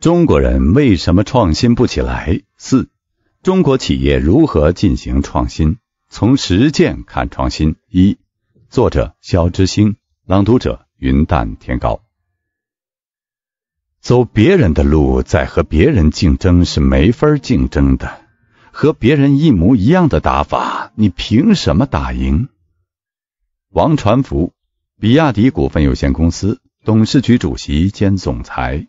中国人为什么创新不起来？四，中国企业如何进行创新？从实践看创新。一，作者：肖之星，朗读者：云淡天高。走别人的路，在和别人竞争是没法竞争的，和别人一模一样的打法，你凭什么打赢？王传福，比亚迪股份有限公司董事局主席兼总裁。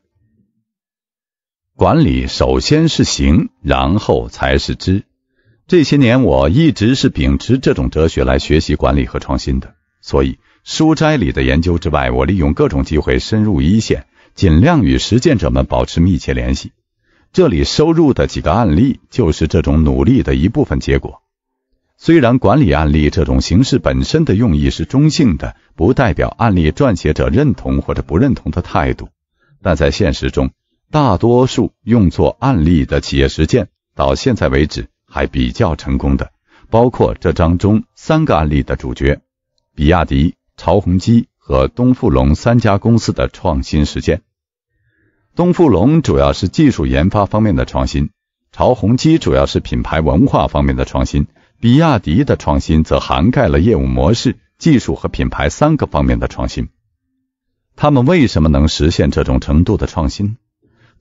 管理首先是行，然后才是知。这些年，我一直是秉持这种哲学来学习管理和创新的。所以，书斋里的研究之外，我利用各种机会深入一线，尽量与实践者们保持密切联系。这里收入的几个案例，就是这种努力的一部分结果。虽然管理案例这种形式本身的用意是中性的，不代表案例撰写者认同或者不认同的态度，但在现实中。大多数用作案例的企业实践，到现在为止还比较成功的，包括这章中三个案例的主角——比亚迪、潮宏基和东富龙三家公司的创新实践。东富龙主要是技术研发方面的创新，潮宏基主要是品牌文化方面的创新，比亚迪的创新则涵盖了业务模式、技术和品牌三个方面的创新。他们为什么能实现这种程度的创新？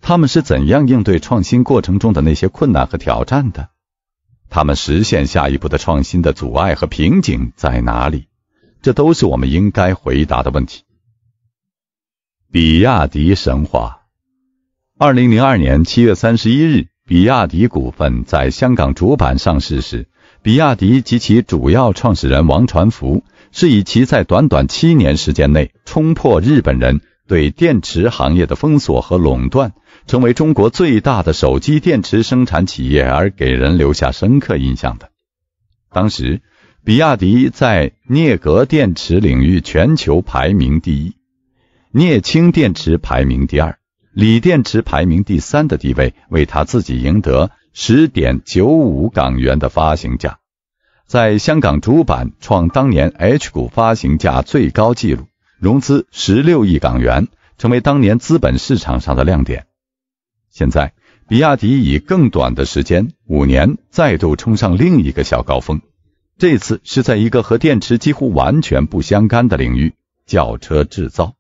他们是怎样应对创新过程中的那些困难和挑战的？他们实现下一步的创新的阻碍和瓶颈在哪里？这都是我们应该回答的问题。比亚迪神话：二零零二年七月三十一日，比亚迪股份在香港主板上市时，比亚迪及其主要创始人王传福是以其在短短七年时间内冲破日本人对电池行业的封锁和垄断。成为中国最大的手机电池生产企业而给人留下深刻印象的，当时，比亚迪在镍镉电池领域全球排名第一，镍氢电池排名第二，锂电池排名第三的地位，为他自己赢得十点九五港元的发行价，在香港主板创当年 H 股发行价最高纪录，融资十六亿港元，成为当年资本市场上的亮点。现在，比亚迪以更短的时间，五年再度冲上另一个小高峰。这次是在一个和电池几乎完全不相干的领域——轿车制造。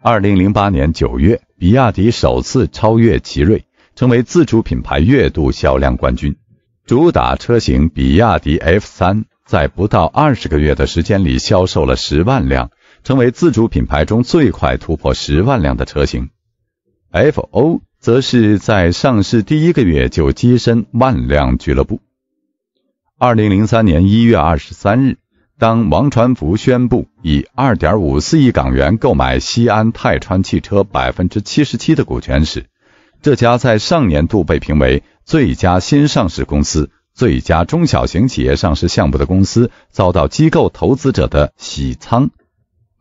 二零零八年九月，比亚迪首次超越奇瑞，成为自主品牌月度销量冠军。主打车型比亚迪 F 三，在不到二十个月的时间里，销售了十万辆，成为自主品牌中最快突破十万辆的车型。F.O. 则是在上市第一个月就跻身万辆俱乐部。二零零三年一月二十三日，当王传福宣布以二点五四亿港元购买西安泰川汽车百分之七十七的股权时，这家在上年度被评为最佳新上市公司、最佳中小型企业上市项目的公司，遭到机构投资者的洗仓。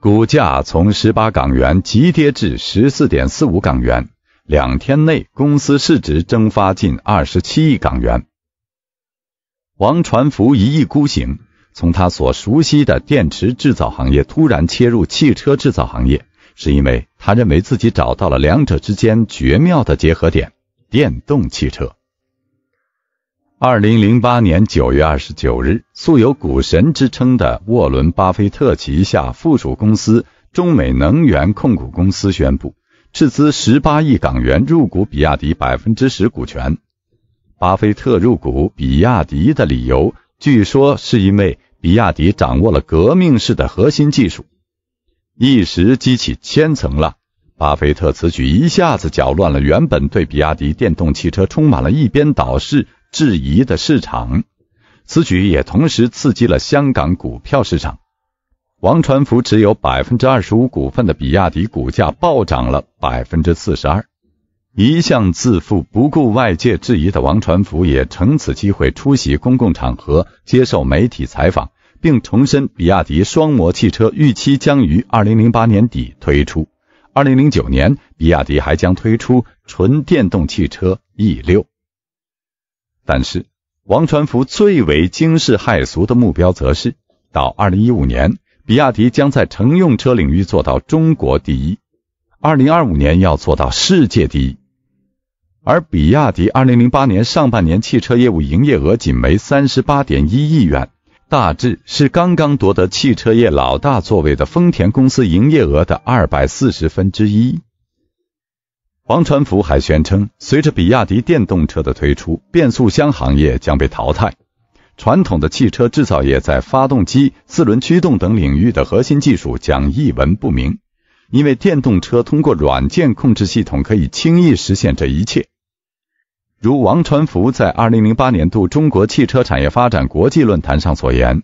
股价从十八港元急跌至十四点四五港元，两天内公司市值蒸发近二十七亿港元。王传福一意孤行，从他所熟悉的电池制造行业突然切入汽车制造行业，是因为他认为自己找到了两者之间绝妙的结合点——电动汽车。二零零八年九月二十九日，素有“股神”之称的沃伦·巴菲特旗下附属公司中美能源控股公司宣布，斥资十八亿港元入股比亚迪百分之十股权。巴菲特入股比亚迪的理由，据说是因为比亚迪掌握了革命式的核心技术，一时激起千层浪。巴菲特此举一下子搅乱了原本对比亚迪电动汽车充满了一边倒式。质疑的市场，此举也同时刺激了香港股票市场。王传福持有百分之二十五股份的比亚迪股价暴涨了百分之四十二。一向自负、不顾外界质疑的王传福也乘此机会出席公共场合接受媒体采访，并重申比亚迪双模汽车预期将于二零零八年底推出，二零零九年比亚迪还将推出纯电动汽车 E 六。但是，王传福最为惊世骇俗的目标，则是到二零一五年，比亚迪将在乘用车领域做到中国第一；二零二五年要做到世界第一。而比亚迪二零零八年上半年汽车业务营业额仅为三十八点一亿元，大致是刚刚夺得汽车业老大座位的丰田公司营业额的二百四十分之一。王传福还宣称，随着比亚迪电动车的推出，变速箱行业将被淘汰。传统的汽车制造业在发动机、四轮驱动等领域的核心技术将一文不名，因为电动车通过软件控制系统可以轻易实现这一切。如王传福在二零零八年度中国汽车产业发展国际论坛上所言：“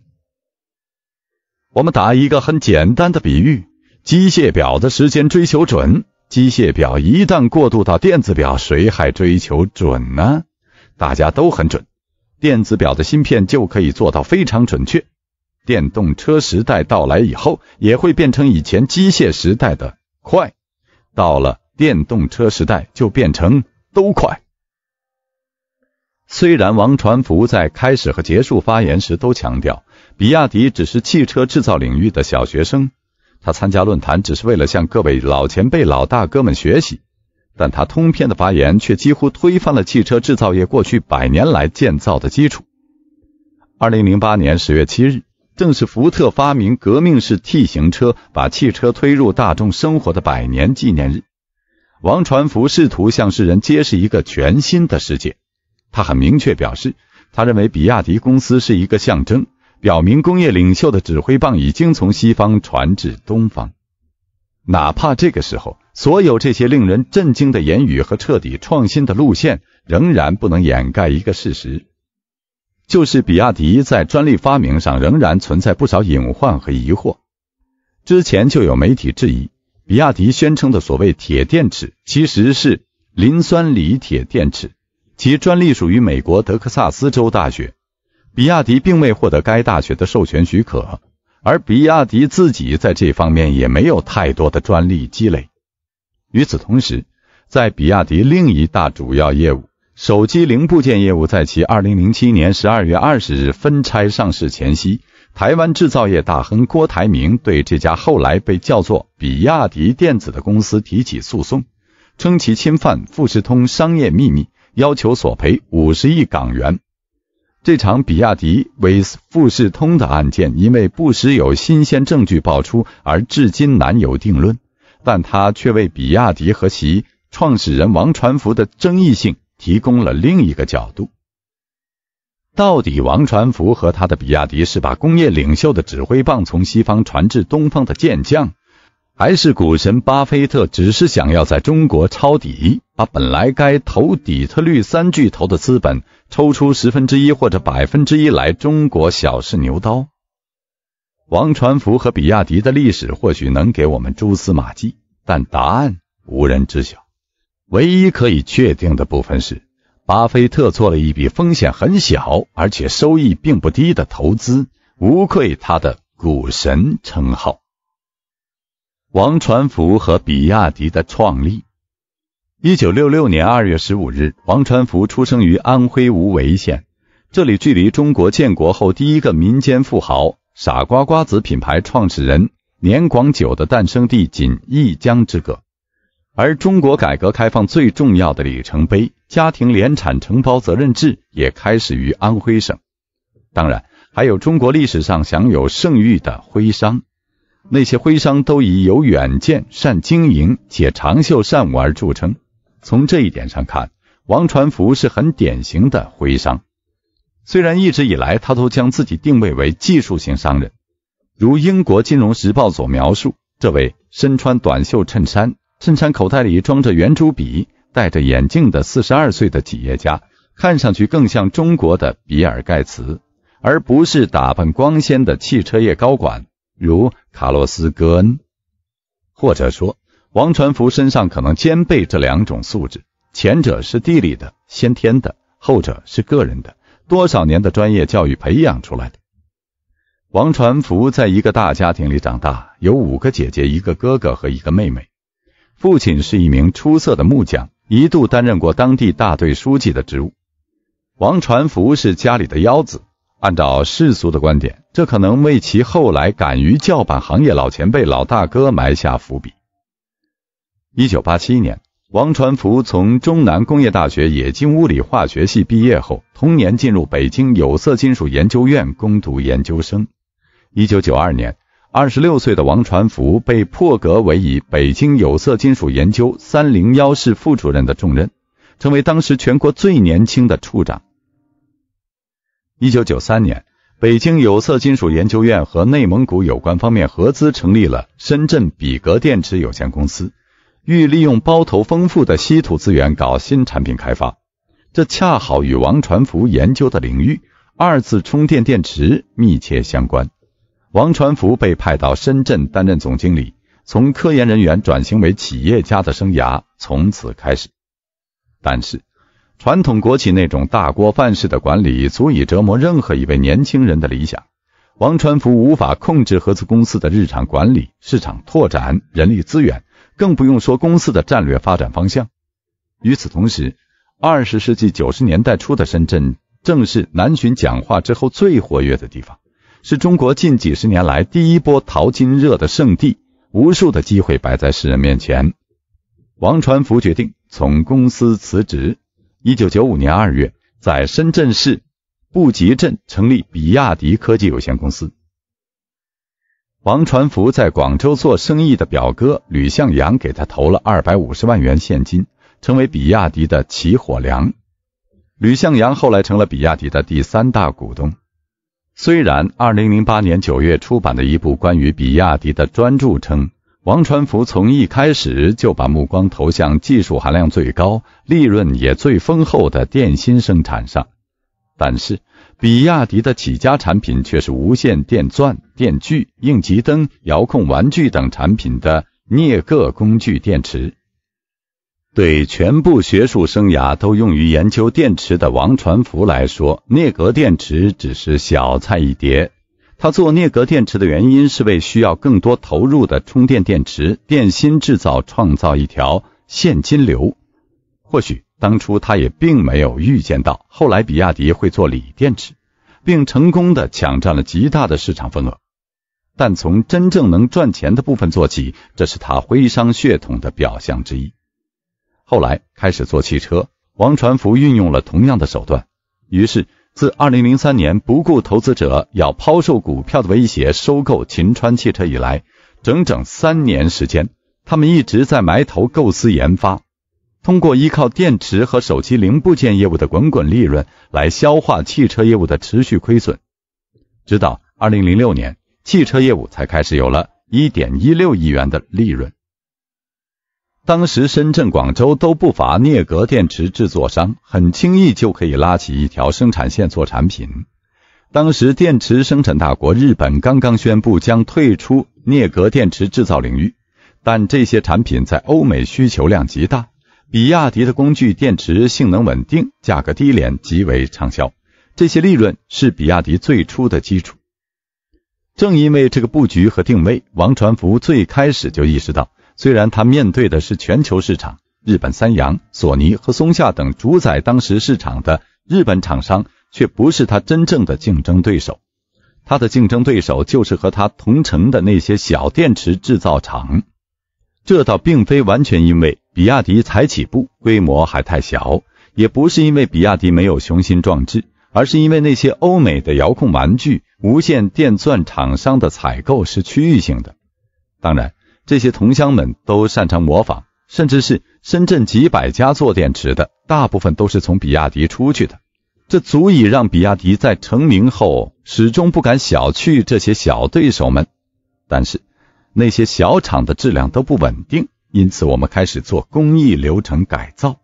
我们打一个很简单的比喻，机械表的时间追求准。”机械表一旦过渡到电子表，谁还追求准呢？大家都很准。电子表的芯片就可以做到非常准确。电动车时代到来以后，也会变成以前机械时代的快。到了电动车时代，就变成都快。虽然王传福在开始和结束发言时都强调，比亚迪只是汽车制造领域的小学生。他参加论坛只是为了向各位老前辈、老大哥们学习，但他通篇的发言却几乎推翻了汽车制造业过去百年来建造的基础。二零零八年十月七日，正是福特发明革命式 T 型车，把汽车推入大众生活的百年纪念日。王传福试图向世人揭示一个全新的世界。他很明确表示，他认为比亚迪公司是一个象征。表明工业领袖的指挥棒已经从西方传至东方，哪怕这个时候，所有这些令人震惊的言语和彻底创新的路线，仍然不能掩盖一个事实，就是比亚迪在专利发明上仍然存在不少隐患和疑惑。之前就有媒体质疑，比亚迪宣称的所谓铁电池，其实是磷酸锂铁电池，其专利属于美国德克萨斯州大学。比亚迪并未获得该大学的授权许可，而比亚迪自己在这方面也没有太多的专利积累。与此同时，在比亚迪另一大主要业务——手机零部件业务，在其二零零七年十二月二十日分拆上市前夕，台湾制造业大亨郭台铭对这家后来被叫做比亚迪电子的公司提起诉讼，称其侵犯富士通商业秘密，要求索赔五十亿港元。这场比亚迪 vs 富士通的案件，因为不时有新鲜证据爆出，而至今难有定论。但它却为比亚迪和其创始人王传福的争议性提供了另一个角度。到底王传福和他的比亚迪是把工业领袖的指挥棒从西方传至东方的健将？还是股神巴菲特只是想要在中国抄底，把本来该投底特律三巨头的资本抽出十分之一或者百分之一来中国小试牛刀。王传福和比亚迪的历史或许能给我们蛛丝马迹，但答案无人知晓。唯一可以确定的部分是，巴菲特做了一笔风险很小而且收益并不低的投资，无愧他的股神称号。王传福和比亚迪的创立。一九六六年二月十五日，王传福出生于安徽无为县，这里距离中国建国后第一个民间富豪傻瓜瓜子品牌创始人年广久的诞生地仅一江之隔，而中国改革开放最重要的里程碑家庭联产承包责任制也开始于安徽省。当然，还有中国历史上享有盛誉的徽商。那些徽商都以有远见、善经营且长袖善舞而著称。从这一点上看，王传福是很典型的徽商。虽然一直以来，他都将自己定位为技术型商人，如英国《金融时报》所描述，这位身穿短袖衬衫、衬衫口袋里装着圆珠笔、戴着眼镜的四十二岁的企业家，看上去更像中国的比尔·盖茨，而不是打扮光鲜的汽车业高管。如卡洛斯·戈恩，或者说王传福身上可能兼备这两种素质，前者是地理的、先天的，后者是个人的，多少年的专业教育培养出来的。王传福在一个大家庭里长大，有五个姐姐、一个哥哥和一个妹妹，父亲是一名出色的木匠，一度担任过当地大队书记的职务。王传福是家里的幺子。按照世俗的观点，这可能为其后来敢于叫板行业老前辈、老大哥埋下伏笔。一九八七年，王传福从中南工业大学冶金物理化学系毕业后，同年进入北京有色金属研究院攻读研究生。一九九二年，二十六岁的王传福被破格委以北京有色金属研究三零幺室副主任的重任，成为当时全国最年轻的处长。一九九三年，北京有色金属研究院和内蒙古有关方面合资成立了深圳比格电池有限公司，欲利用包头丰富的稀土资源搞新产品开发。这恰好与王传福研究的领域——二次充电电池密切相关。王传福被派到深圳担任总经理，从科研人员转型为企业家的生涯从此开始。但是，传统国企那种大锅饭式的管理，足以折磨任何一位年轻人的理想。王传福无法控制合资公司的日常管理、市场拓展、人力资源，更不用说公司的战略发展方向。与此同时，二十世纪九十年代初的深圳，正是南巡讲话之后最活跃的地方，是中国近几十年来第一波淘金热的圣地，无数的机会摆在世人面前。王传福决定从公司辞职。一九九五年二月，在深圳市布吉镇成立比亚迪科技有限公司。王传福在广州做生意的表哥吕向阳给他投了二百五十万元现金，成为比亚迪的起火梁。吕向阳后来成了比亚迪的第三大股东。虽然二零零八年九月出版的一部关于比亚迪的专著称。王传福从一开始就把目光投向技术含量最高、利润也最丰厚的电芯生产上，但是比亚迪的起家产品却是无线电钻、电锯、应急灯、遥控玩具等产品的镍铬工具电池。对全部学术生涯都用于研究电池的王传福来说，镍铬电池只是小菜一碟。他做镍镉电池的原因是为需要更多投入的充电电池电芯制造创造一条现金流。或许当初他也并没有预见到，后来比亚迪会做锂电池，并成功的抢占了极大的市场份额。但从真正能赚钱的部分做起，这是他徽商血统的表象之一。后来开始做汽车，王传福运用了同样的手段，于是。自2003年不顾投资者要抛售股票的威胁收购秦川汽车以来，整整三年时间，他们一直在埋头构思研发，通过依靠电池和手机零部件业务的滚滚利润来消化汽车业务的持续亏损，直到2006年，汽车业务才开始有了一点一六亿元的利润。当时，深圳、广州都不乏镍镉电池制作商，很轻易就可以拉起一条生产线做产品。当时，电池生产大国日本刚刚宣布将退出镍镉电池制造领域，但这些产品在欧美需求量极大。比亚迪的工具电池性能稳定，价格低廉，极为畅销。这些利润是比亚迪最初的基础。正因为这个布局和定位，王传福最开始就意识到。虽然他面对的是全球市场，日本三洋、索尼和松下等主宰当时市场的日本厂商，却不是他真正的竞争对手。他的竞争对手就是和他同城的那些小电池制造厂。这倒并非完全因为比亚迪才起步，规模还太小，也不是因为比亚迪没有雄心壮志，而是因为那些欧美的遥控玩具、无线电钻厂商的采购是区域性的。当然。这些同乡们都擅长模仿，甚至是深圳几百家做电池的，大部分都是从比亚迪出去的。这足以让比亚迪在成名后始终不敢小觑这些小对手们。但是那些小厂的质量都不稳定，因此我们开始做工艺流程改造。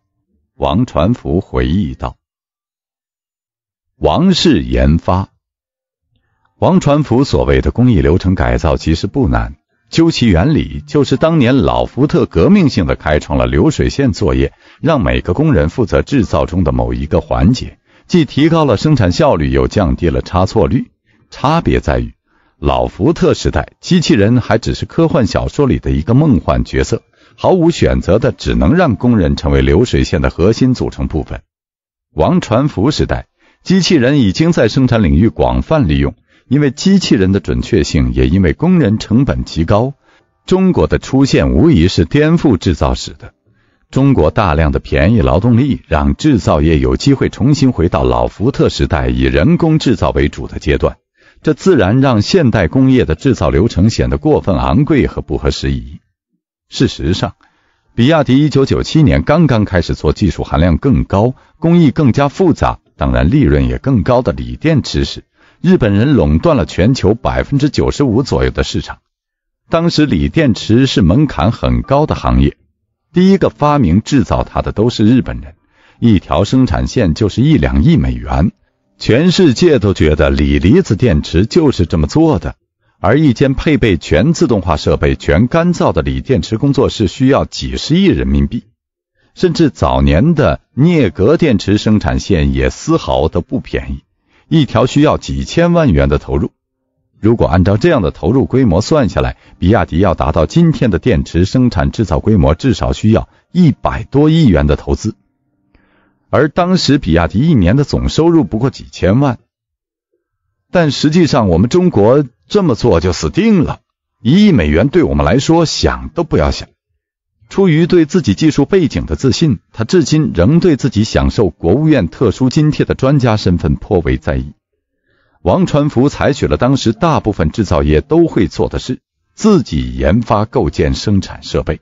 王传福回忆道：“王氏研发，王传福所谓的工艺流程改造其实不难。”究其原理，就是当年老福特革命性的开创了流水线作业，让每个工人负责制造中的某一个环节，既提高了生产效率，又降低了差错率。差别在于，老福特时代，机器人还只是科幻小说里的一个梦幻角色，毫无选择的只能让工人成为流水线的核心组成部分；王传福时代，机器人已经在生产领域广泛利用。因为机器人的准确性，也因为工人成本极高，中国的出现无疑是颠覆制造史的。中国大量的便宜劳动力让制造业有机会重新回到老福特时代以人工制造为主的阶段，这自然让现代工业的制造流程显得过分昂贵和不合时宜。事实上，比亚迪一九九七年刚刚开始做技术含量更高、工艺更加复杂，当然利润也更高的锂电池时，日本人垄断了全球百分之九十五左右的市场。当时锂电池是门槛很高的行业，第一个发明制造它的都是日本人。一条生产线就是一两亿美元，全世界都觉得锂离子电池就是这么做的。而一间配备全自动化设备、全干燥的锂电池工作室需要几十亿人民币，甚至早年的镍镉电池生产线也丝毫都不便宜。一条需要几千万元的投入，如果按照这样的投入规模算下来，比亚迪要达到今天的电池生产制造规模，至少需要一百多亿元的投资，而当时比亚迪一年的总收入不过几千万，但实际上我们中国这么做就死定了，一亿美元对我们来说想都不要想。出于对自己技术背景的自信，他至今仍对自己享受国务院特殊津贴的专家身份颇为在意。王传福采取了当时大部分制造业都会做的事：自己研发、构建生产设备，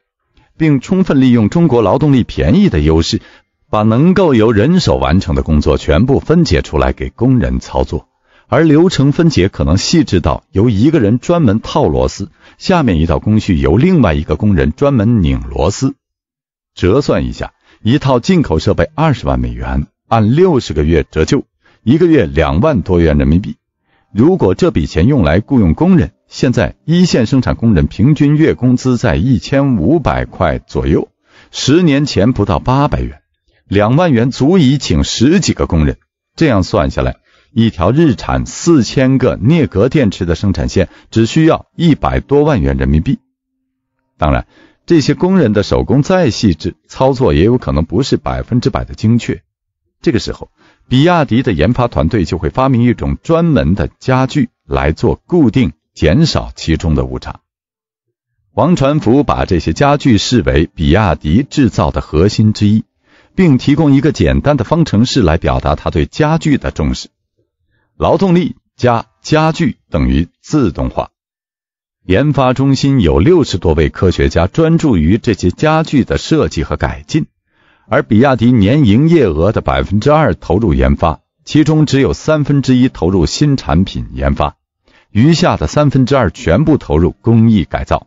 并充分利用中国劳动力便宜的优势，把能够由人手完成的工作全部分解出来给工人操作，而流程分解可能细致到由一个人专门套螺丝。下面一道工序由另外一个工人专门拧螺丝。折算一下，一套进口设备二十万美元，按六十个月折旧，一个月两万多元人民币。如果这笔钱用来雇佣工人，现在一线生产工人平均月工资在一千五百块左右，十年前不到八百元，两万元足以请十几个工人。这样算下来。一条日产四千个镍镉电池的生产线只需要一百多万元人民币。当然，这些工人的手工再细致，操作也有可能不是百分之百的精确。这个时候，比亚迪的研发团队就会发明一种专门的家具来做固定，减少其中的误差。王传福把这些家具视为比亚迪制造的核心之一，并提供一个简单的方程式来表达他对家具的重视。劳动力加家具等于自动化。研发中心有六十多位科学家专注于这些家具的设计和改进，而比亚迪年营业额的百分之二投入研发，其中只有三分之一投入新产品研发，余下的三分之二全部投入工艺改造。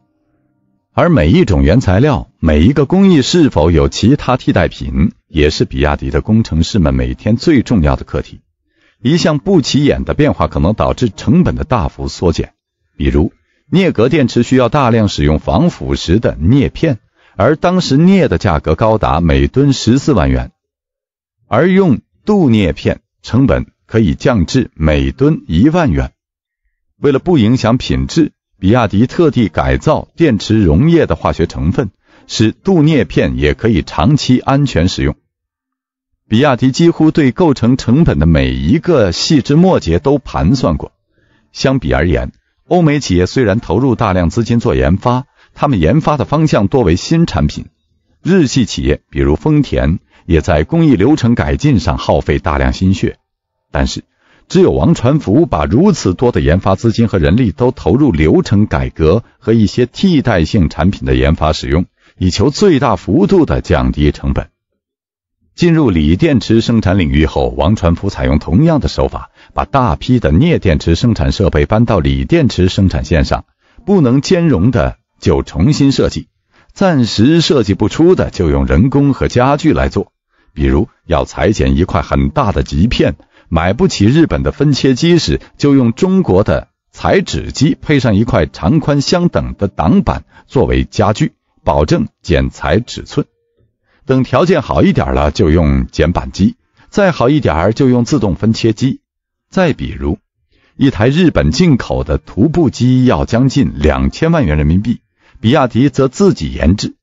而每一种原材料、每一个工艺是否有其他替代品，也是比亚迪的工程师们每天最重要的课题。一项不起眼的变化可能导致成本的大幅缩减。比如，镍镉电池需要大量使用防腐蚀的镍片，而当时镍的价格高达每吨十四万元，而用镀镍片成本可以降至每吨一万元。为了不影响品质，比亚迪特地改造电池溶液的化学成分，使镀镍片也可以长期安全使用。比亚迪几乎对构成成本的每一个细枝末节都盘算过。相比而言，欧美企业虽然投入大量资金做研发，他们研发的方向多为新产品；日系企业比如丰田，也在工艺流程改进上耗费大量心血。但是，只有王传福把如此多的研发资金和人力都投入流程改革和一些替代性产品的研发使用，以求最大幅度的降低成本。进入锂电池生产领域后，王传福采用同样的手法，把大批的镍电池生产设备搬到锂电池生产线上，不能兼容的就重新设计，暂时设计不出的就用人工和家具来做。比如要裁剪一块很大的极片，买不起日本的分切机时，就用中国的裁纸机配上一块长宽相等的挡板作为家具，保证剪裁尺寸。等条件好一点了，就用剪板机；再好一点，就用自动分切机。再比如，一台日本进口的涂布机要将近两千万元人民币，比亚迪则自己研制。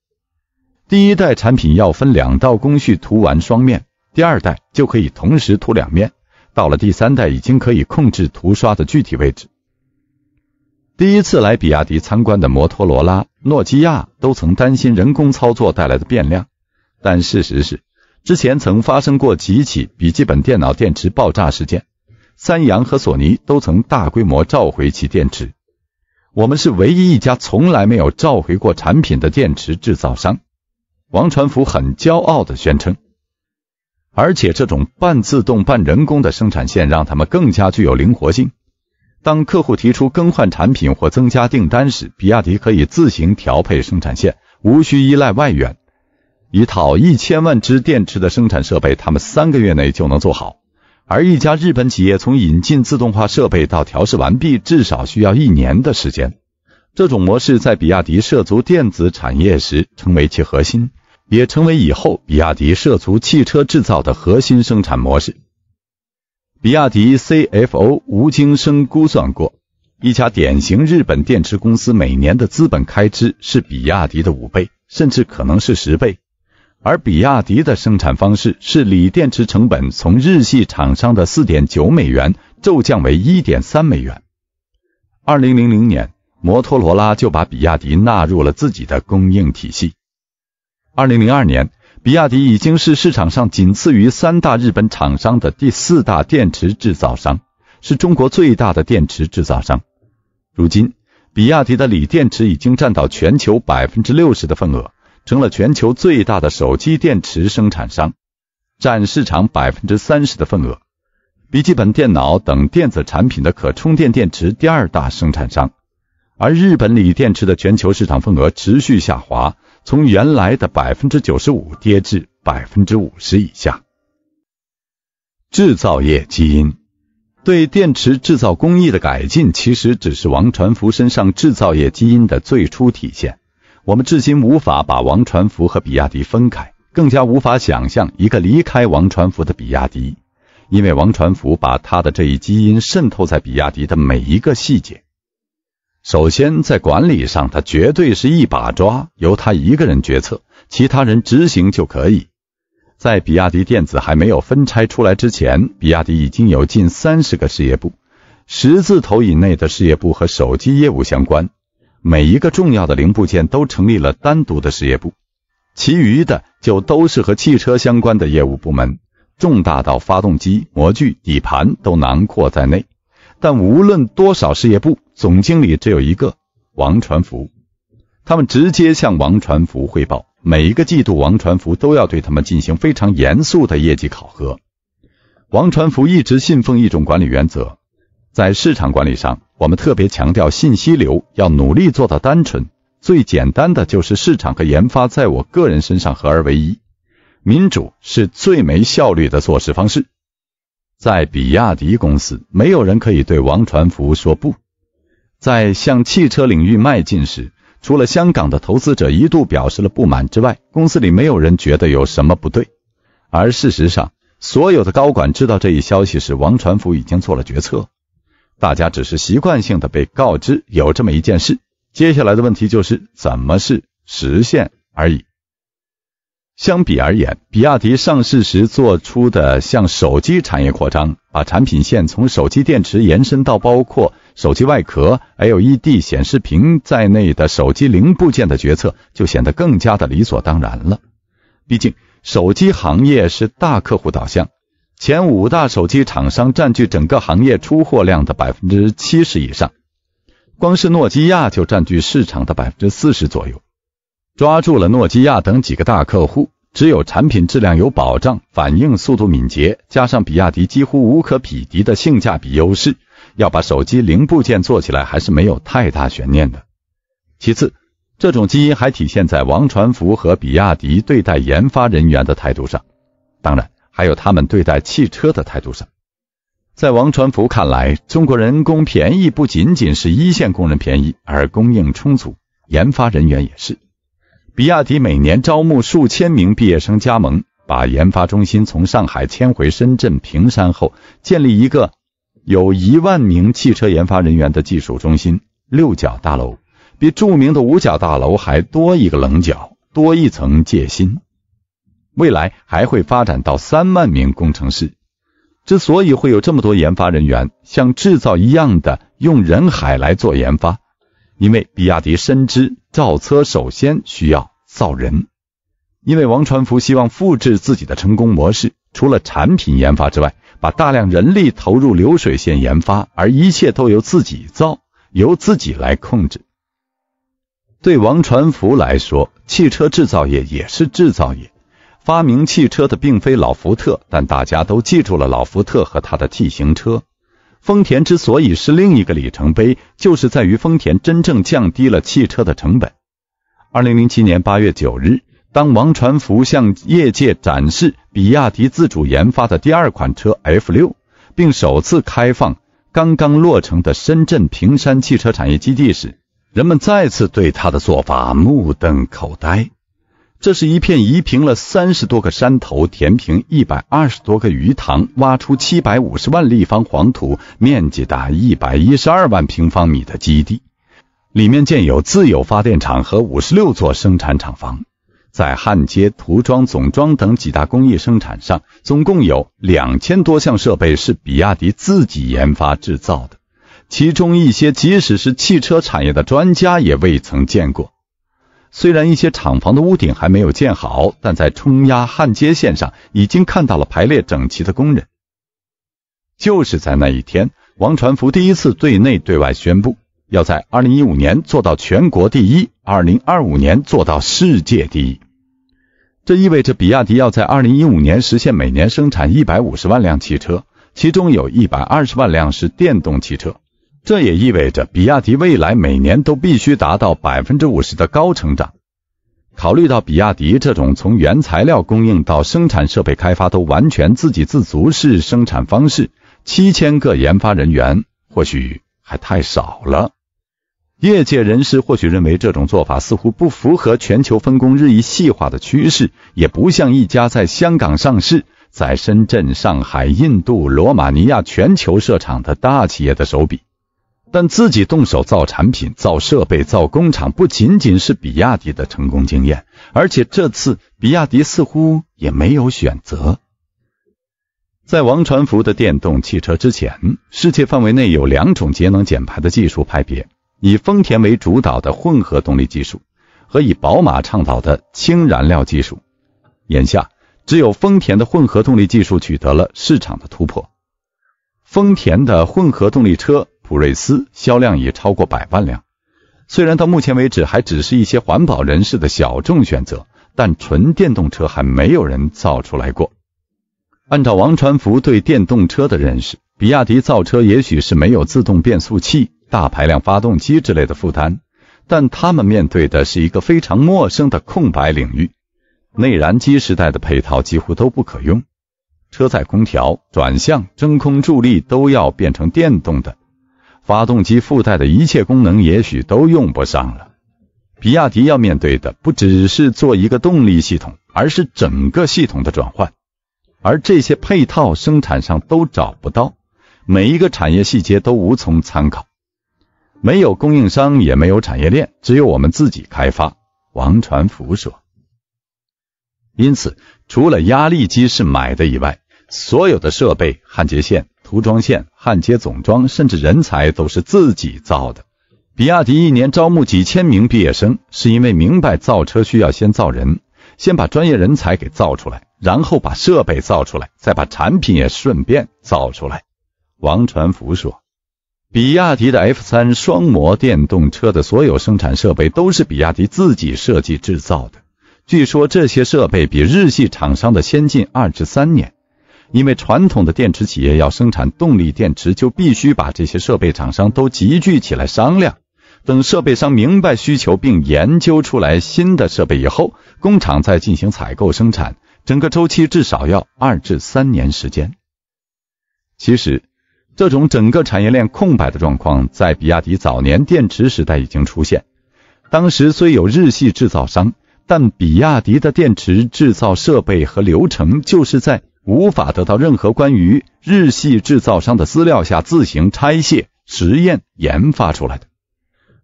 第一代产品要分两道工序涂完双面，第二代就可以同时涂两面，到了第三代已经可以控制涂刷的具体位置。第一次来比亚迪参观的摩托罗拉、诺基亚都曾担心人工操作带来的变量。但事实是，之前曾发生过几起笔记本电脑电池爆炸事件，三洋和索尼都曾大规模召回其电池。我们是唯一一家从来没有召回过产品的电池制造商，王传福很骄傲的宣称。而且这种半自动半人工的生产线让他们更加具有灵活性。当客户提出更换产品或增加订单时，比亚迪可以自行调配生产线，无需依赖外援。一套一千万只电池的生产设备，他们三个月内就能做好；而一家日本企业从引进自动化设备到调试完毕，至少需要一年的时间。这种模式在比亚迪涉足电子产业时成为其核心，也成为以后比亚迪涉足汽车制造的核心生产模式。比亚迪 CFO 吴京生估算过，一家典型日本电池公司每年的资本开支是比亚迪的五倍，甚至可能是十倍。而比亚迪的生产方式是锂电池成本从日系厂商的四点九美元骤降为一点三美元。二零零零年，摩托罗拉就把比亚迪纳入了自己的供应体系。二零零二年，比亚迪已经是市场上仅次于三大日本厂商的第四大电池制造商，是中国最大的电池制造商。如今，比亚迪的锂电池已经占到全球百分之六十的份额。成了全球最大的手机电池生产商，占市场百分之三十的份额；笔记本电脑等电子产品的可充电电池第二大生产商。而日本锂电池的全球市场份额持续下滑，从原来的百分之九十五跌至百分之五十以下。制造业基因对电池制造工艺的改进，其实只是王传福身上制造业基因的最初体现。我们至今无法把王传福和比亚迪分开，更加无法想象一个离开王传福的比亚迪，因为王传福把他的这一基因渗透在比亚迪的每一个细节。首先，在管理上，他绝对是一把抓，由他一个人决策，其他人执行就可以。在比亚迪电子还没有分拆出来之前，比亚迪已经有近三十个事业部，十字投以内的事业部和手机业务相关。每一个重要的零部件都成立了单独的事业部，其余的就都是和汽车相关的业务部门，重大到发动机、模具、底盘都囊括在内。但无论多少事业部，总经理只有一个王传福，他们直接向王传福汇报。每一个季度，王传福都要对他们进行非常严肃的业绩考核。王传福一直信奉一种管理原则，在市场管理上。我们特别强调信息流要努力做到单纯，最简单的就是市场和研发在我个人身上合而为一。民主是最没效率的做事方式。在比亚迪公司，没有人可以对王传福说不。在向汽车领域迈进时，除了香港的投资者一度表示了不满之外，公司里没有人觉得有什么不对。而事实上，所有的高管知道这一消息时，王传福已经做了决策。大家只是习惯性的被告知有这么一件事，接下来的问题就是怎么是实现而已。相比而言，比亚迪上市时做出的向手机产业扩张，把产品线从手机电池延伸到包括手机外壳、LED 显示屏在内的手机零部件的决策，就显得更加的理所当然了。毕竟，手机行业是大客户导向。前五大手机厂商占据整个行业出货量的百分之七十以上，光是诺基亚就占据市场的百分之四十左右。抓住了诺基亚等几个大客户，只有产品质量有保障，反应速度敏捷，加上比亚迪几乎无可匹敌的性价比优势，要把手机零部件做起来还是没有太大悬念的。其次，这种基因还体现在王传福和比亚迪对待研发人员的态度上。当然。还有他们对待汽车的态度上，在王传福看来，中国人工便宜不仅仅是一线工人便宜，而供应充足，研发人员也是。比亚迪每年招募数千名毕业生加盟，把研发中心从上海迁回深圳坪山后，建立一个有一万名汽车研发人员的技术中心——六角大楼，比著名的五角大楼还多一个棱角，多一层戒心。未来还会发展到三万名工程师。之所以会有这么多研发人员，像制造一样的用人海来做研发，因为比亚迪深知造车首先需要造人。因为王传福希望复制自己的成功模式，除了产品研发之外，把大量人力投入流水线研发，而一切都由自己造，由自己来控制。对王传福来说，汽车制造业也是制造业。发明汽车的并非老福特，但大家都记住了老福特和他的 T 型车。丰田之所以是另一个里程碑，就是在于丰田真正降低了汽车的成本。二零零七年八月九日，当王传福向业界展示比亚迪自主研发的第二款车 F 六，并首次开放刚刚落成的深圳坪山汽车产业基地时，人们再次对他的做法目瞪口呆。这是一片移平了三十多个山头、填平一百二十多个鱼塘、挖出七百五十万立方黄土、面积达一百一十二万平方米的基地，里面建有自有发电厂和五十六座生产厂房，在焊接、涂装、总装等几大工艺生产上，总共有两千多项设备是比亚迪自己研发制造的，其中一些即使是汽车产业的专家也未曾见过。虽然一些厂房的屋顶还没有建好，但在冲压焊接线上已经看到了排列整齐的工人。就是在那一天，王传福第一次对内对外宣布，要在二零一五年做到全国第一，二零二五年做到世界第一。这意味着比亚迪要在二零一五年实现每年生产一百五十万辆汽车，其中有一百二十万辆是电动汽车。这也意味着，比亚迪未来每年都必须达到百分之五十的高成长。考虑到比亚迪这种从原材料供应到生产设备开发都完全自给自足式生产方式，七千个研发人员或许还太少了。业界人士或许认为，这种做法似乎不符合全球分工日益细化的趋势，也不像一家在香港上市、在深圳、上海、印度、罗马尼亚全球设厂的大企业的手笔。但自己动手造产品、造设备、造工厂，不仅仅是比亚迪的成功经验，而且这次比亚迪似乎也没有选择。在王传福的电动汽车之前，世界范围内有两种节能减排的技术派别：以丰田为主导的混合动力技术，和以宝马倡导的氢燃料技术。眼下，只有丰田的混合动力技术取得了市场的突破。丰田的混合动力车。普瑞斯销量已超过百万辆，虽然到目前为止还只是一些环保人士的小众选择，但纯电动车还没有人造出来过。按照王传福对电动车的认识，比亚迪造车也许是没有自动变速器、大排量发动机之类的负担，但他们面对的是一个非常陌生的空白领域，内燃机时代的配套几乎都不可用，车载空调、转向、真空助力都要变成电动的。发动机附带的一切功能也许都用不上了。比亚迪要面对的不只是做一个动力系统，而是整个系统的转换，而这些配套生产上都找不到，每一个产业细节都无从参考，没有供应商，也没有产业链，只有我们自己开发。王传福说：“因此，除了压力机是买的以外，所有的设备、焊接线。”涂装线、焊接、总装，甚至人才都是自己造的。比亚迪一年招募几千名毕业生，是因为明白造车需要先造人，先把专业人才给造出来，然后把设备造出来，再把产品也顺便造出来。王传福说，比亚迪的 F 三双模电动车的所有生产设备都是比亚迪自己设计制造的，据说这些设备比日系厂商的先进二至三年。因为传统的电池企业要生产动力电池，就必须把这些设备厂商都集聚起来商量。等设备商明白需求并研究出来新的设备以后，工厂再进行采购生产，整个周期至少要二至三年时间。其实，这种整个产业链空白的状况，在比亚迪早年电池时代已经出现。当时虽有日系制造商，但比亚迪的电池制造设备和流程就是在。无法得到任何关于日系制造商的资料，下自行拆卸、实验、研发出来的。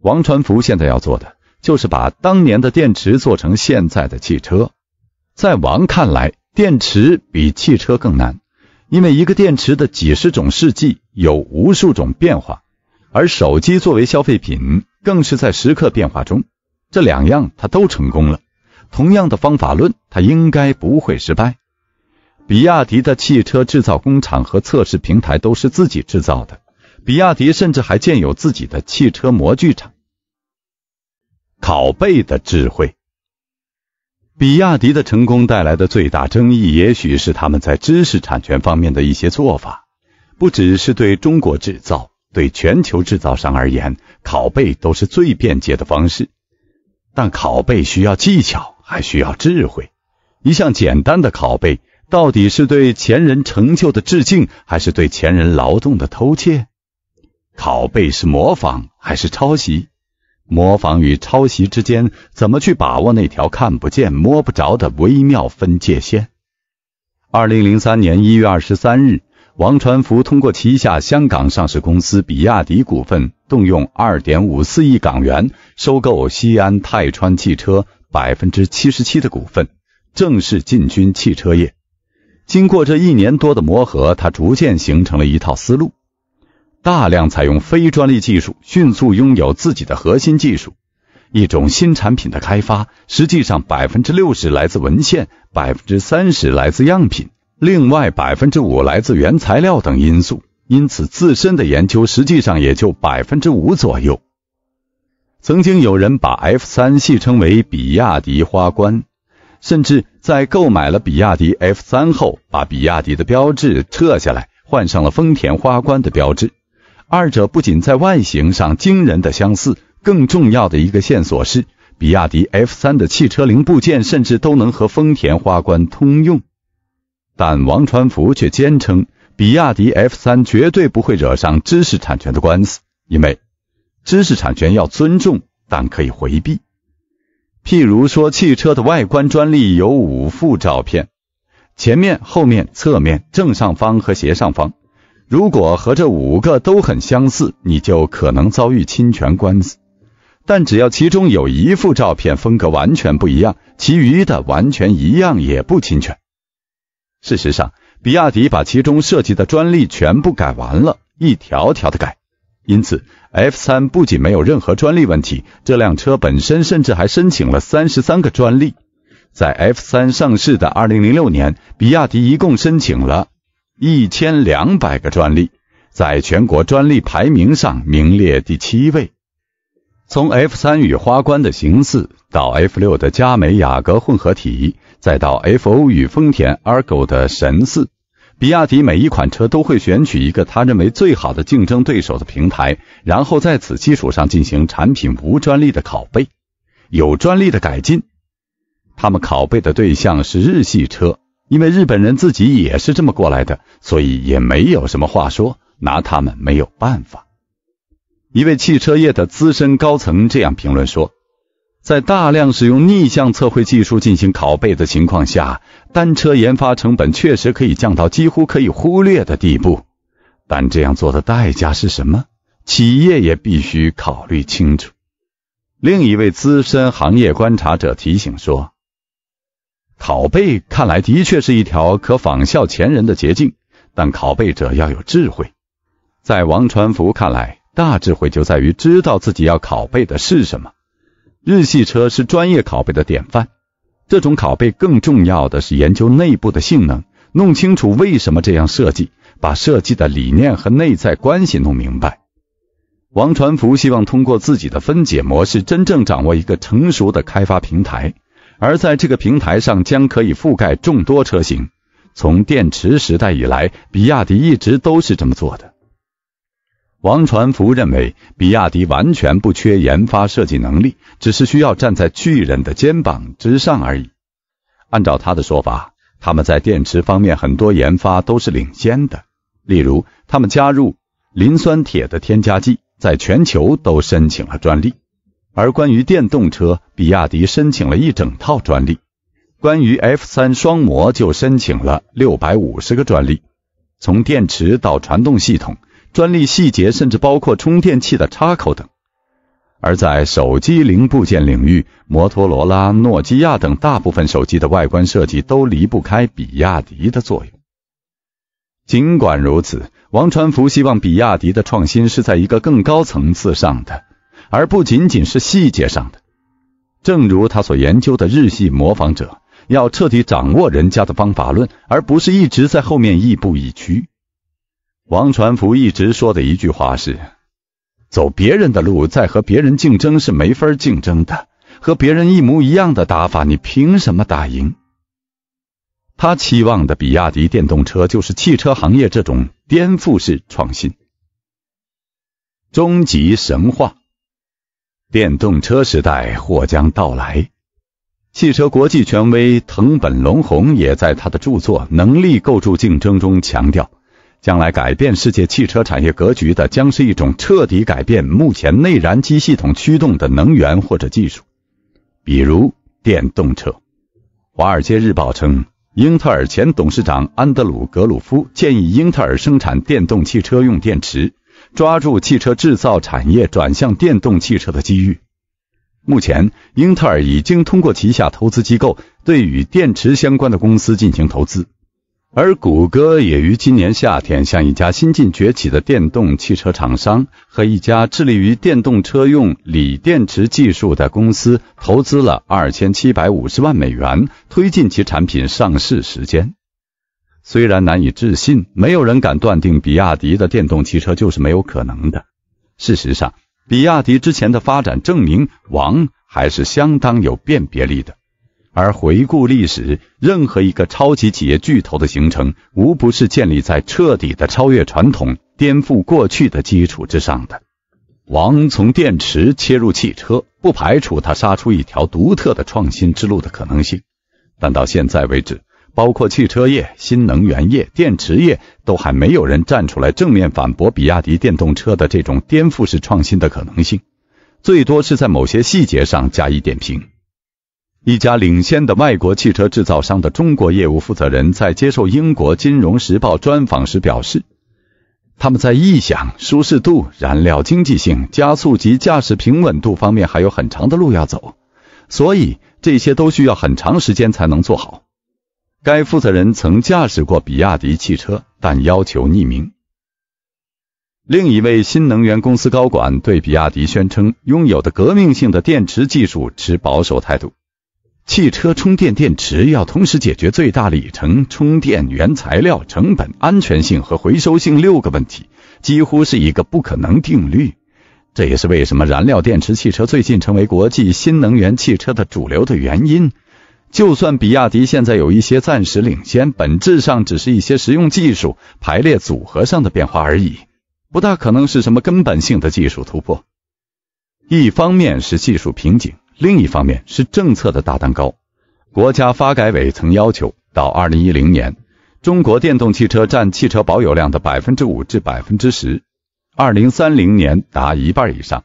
王传福现在要做的就是把当年的电池做成现在的汽车。在王看来，电池比汽车更难，因为一个电池的几十种试剂有无数种变化，而手机作为消费品，更是在时刻变化中。这两样他都成功了，同样的方法论，他应该不会失败。比亚迪的汽车制造工厂和测试平台都是自己制造的，比亚迪甚至还建有自己的汽车模具厂。拷贝的智慧。比亚迪的成功带来的最大争议，也许是他们在知识产权方面的一些做法。不只是对中国制造，对全球制造商而言，拷贝都是最便捷的方式，但拷贝需要技巧，还需要智慧。一项简单的拷贝。到底是对前人成就的致敬，还是对前人劳动的偷窃？拷贝是模仿还是抄袭？模仿与抄袭之间，怎么去把握那条看不见、摸不着的微妙分界线？二零零三年一月二十三日，王传福通过旗下香港上市公司比亚迪股份，动用二点五四亿港元收购西安泰川汽车百分之七十七的股份，正式进军汽车业。经过这一年多的磨合，他逐渐形成了一套思路，大量采用非专利技术，迅速拥有自己的核心技术。一种新产品的开发，实际上百分之六十来自文献，百分之三十来自样品，另外百分之五来自原材料等因素。因此，自身的研究实际上也就百分之五左右。曾经有人把 F 三戏称为比亚迪花冠。甚至在购买了比亚迪 F3 后，把比亚迪的标志撤下来，换上了丰田花冠的标志。二者不仅在外形上惊人的相似，更重要的一个线索是，比亚迪 F3 的汽车零部件甚至都能和丰田花冠通用。但王传福却坚称，比亚迪 F3 绝对不会惹上知识产权的官司，因为知识产权要尊重，但可以回避。譬如说，汽车的外观专利有五幅照片，前面、后面、侧面、正上方和斜上方。如果和这五个都很相似，你就可能遭遇侵权官司。但只要其中有一幅照片风格完全不一样，其余的完全一样也不侵权。事实上，比亚迪把其中涉及的专利全部改完了，一条条的改。因此，F 三不仅没有任何专利问题，这辆车本身甚至还申请了三十三个专利。在 F 三上市的二零零六年，比亚迪一共申请了一千两百个专利，在全国专利排名上名列第七位。从 F 三与花冠的形似，到 F 六的佳美雅阁混合体，再到 F O 与丰田 a R g o 的神似。比亚迪每一款车都会选取一个他认为最好的竞争对手的平台，然后在此基础上进行产品无专利的拷贝，有专利的改进。他们拷贝的对象是日系车，因为日本人自己也是这么过来的，所以也没有什么话说，拿他们没有办法。一位汽车业的资深高层这样评论说。在大量使用逆向测绘技术进行拷贝的情况下，单车研发成本确实可以降到几乎可以忽略的地步。但这样做的代价是什么？企业也必须考虑清楚。另一位资深行业观察者提醒说：“拷贝看来的确是一条可仿效前人的捷径，但拷贝者要有智慧。在王传福看来，大智慧就在于知道自己要拷贝的是什么。”日系车是专业拷贝的典范，这种拷贝更重要的是研究内部的性能，弄清楚为什么这样设计，把设计的理念和内在关系弄明白。王传福希望通过自己的分解模式，真正掌握一个成熟的开发平台，而在这个平台上将可以覆盖众多车型。从电池时代以来，比亚迪一直都是这么做的。王传福认为，比亚迪完全不缺研发设计能力，只是需要站在巨人的肩膀之上而已。按照他的说法，他们在电池方面很多研发都是领先的，例如，他们加入磷酸铁的添加剂，在全球都申请了专利；而关于电动车，比亚迪申请了一整套专利；关于 F 三双模，就申请了六百五十个专利。从电池到传动系统。专利细节，甚至包括充电器的插口等。而在手机零部件领域，摩托罗拉、诺基亚等大部分手机的外观设计都离不开比亚迪的作用。尽管如此，王传福希望比亚迪的创新是在一个更高层次上的，而不仅仅是细节上的。正如他所研究的日系模仿者，要彻底掌握人家的方法论，而不是一直在后面亦步亦趋。王传福一直说的一句话是：“走别人的路，在和别人竞争是没法竞争的，和别人一模一样的打法，你凭什么打赢？”他期望的比亚迪电动车就是汽车行业这种颠覆式创新，终极神话，电动车时代或将到来。汽车国际权威藤本龙宏也在他的著作《能力构筑竞争》中强调。将来改变世界汽车产业格局的，将是一种彻底改变目前内燃机系统驱动的能源或者技术，比如电动车。《华尔街日报》称，英特尔前董事长安德鲁·格鲁夫建议英特尔生产电动汽车用电池，抓住汽车制造产业转向电动汽车的机遇。目前，英特尔已经通过旗下投资机构对与电池相关的公司进行投资。而谷歌也于今年夏天向一家新晋崛起的电动汽车厂商和一家致力于电动车用锂电池技术的公司投资了二千七百五十万美元，推进其产品上市时间。虽然难以置信，没有人敢断定比亚迪的电动汽车就是没有可能的。事实上，比亚迪之前的发展证明王还是相当有辨别力的。而回顾历史，任何一个超级企业巨头的形成，无不是建立在彻底的超越传统、颠覆过去的基础之上的。王从电池切入汽车，不排除他杀出一条独特的创新之路的可能性。但到现在为止，包括汽车业、新能源业、电池业，都还没有人站出来正面反驳比亚迪电动车的这种颠覆式创新的可能性，最多是在某些细节上加以点评。一家领先的外国汽车制造商的中国业务负责人在接受英国《金融时报》专访时表示，他们在异响、舒适度、燃料经济性、加速及驾驶平稳度方面还有很长的路要走，所以这些都需要很长时间才能做好。该负责人曾驾驶过比亚迪汽车，但要求匿名。另一位新能源公司高管对比亚迪宣称拥有的革命性的电池技术持保守态度。汽车充电电池要同时解决最大里程、充电原材料成本、安全性和回收性六个问题，几乎是一个不可能定律。这也是为什么燃料电池汽车最近成为国际新能源汽车的主流的原因。就算比亚迪现在有一些暂时领先，本质上只是一些实用技术排列组合上的变化而已，不大可能是什么根本性的技术突破。一方面是技术瓶颈。另一方面是政策的大蛋糕。国家发改委曾要求，到二零一零年，中国电动汽车占汽车保有量的百分之五至百分之十，二零三零年达一半以上。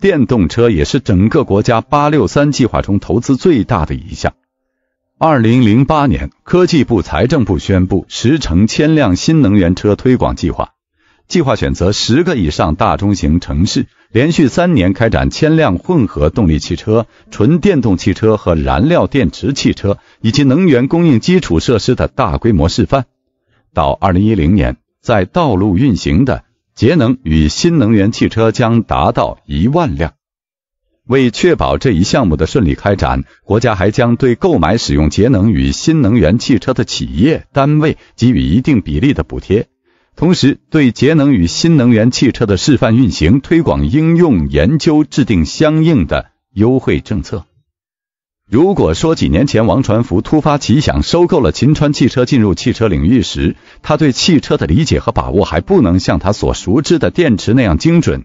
电动车也是整个国家“八六三”计划中投资最大的一项。二零零八年，科技部、财政部宣布十城千辆新能源车推广计划。计划选择十个以上大中型城市，连续三年开展千辆混合动力汽车、纯电动汽车和燃料电池汽车以及能源供应基础设施的大规模示范。到二零一零年，在道路运行的节能与新能源汽车将达到一万辆。为确保这一项目的顺利开展，国家还将对购买使用节能与新能源汽车的企业单位给予一定比例的补贴。同时，对节能与新能源汽车的示范运行、推广应用研究，制定相应的优惠政策。如果说几年前王传福突发奇想收购了秦川汽车，进入汽车领域时，他对汽车的理解和把握还不能像他所熟知的电池那样精准，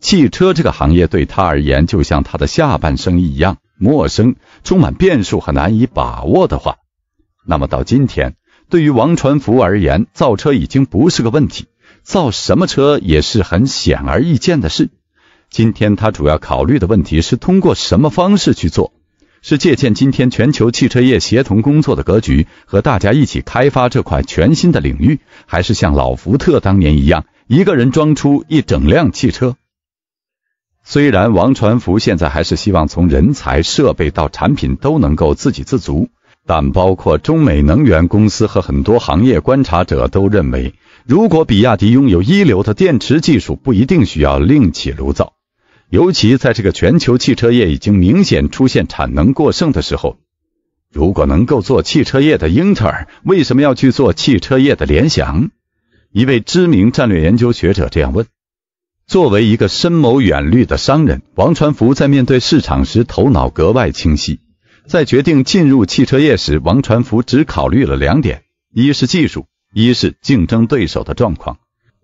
汽车这个行业对他而言就像他的下半生一样陌生、充满变数和难以把握的话，那么到今天。对于王传福而言，造车已经不是个问题，造什么车也是很显而易见的事。今天他主要考虑的问题是通过什么方式去做？是借鉴今天全球汽车业协同工作的格局，和大家一起开发这块全新的领域，还是像老福特当年一样，一个人装出一整辆汽车？虽然王传福现在还是希望从人才、设备到产品都能够自给自足。但包括中美能源公司和很多行业观察者都认为，如果比亚迪拥有一流的电池技术，不一定需要另起炉灶。尤其在这个全球汽车业已经明显出现产能过剩的时候，如果能够做汽车业的英特尔，为什么要去做汽车业的联想？一位知名战略研究学者这样问。作为一个深谋远虑的商人，王传福在面对市场时头脑格外清晰。在决定进入汽车业时，王传福只考虑了两点：一是技术，一是竞争对手的状况。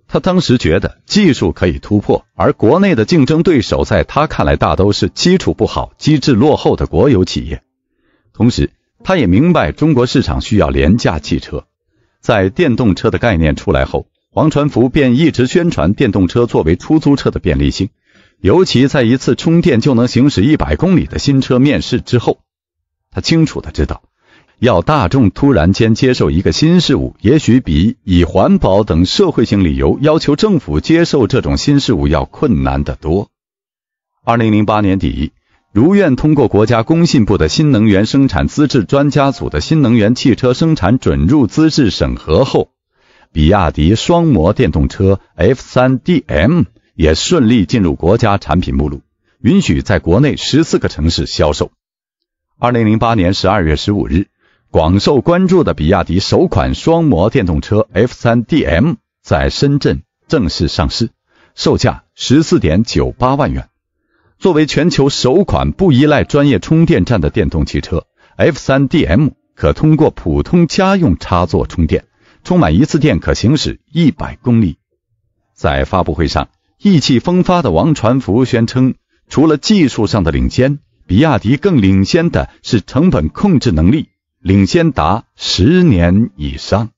他当时觉得技术可以突破，而国内的竞争对手在他看来大都是基础不好、机制落后的国有企业。同时，他也明白中国市场需要廉价汽车。在电动车的概念出来后，王传福便一直宣传电动车作为出租车的便利性，尤其在一次充电就能行驶一百公里的新车面世之后。他清楚的知道，要大众突然间接受一个新事物，也许比以环保等社会性理由要求政府接受这种新事物要困难得多。二零零八年底，如愿通过国家工信部的新能源生产资质专家组的新能源汽车生产准入资质审核后，比亚迪双模电动车 F 三 DM 也顺利进入国家产品目录，允许在国内十四个城市销售。二零零八年十二月十五日，广受关注的比亚迪首款双模电动车 F 三 DM 在深圳正式上市，售价十四点九八万元。作为全球首款不依赖专业充电站的电动汽车，F 三 DM 可通过普通家用插座充电，充满一次电可行驶一百公里。在发布会上，意气风发的王传福宣称，除了技术上的领先。比亚迪更领先的是成本控制能力，领先达十年以上。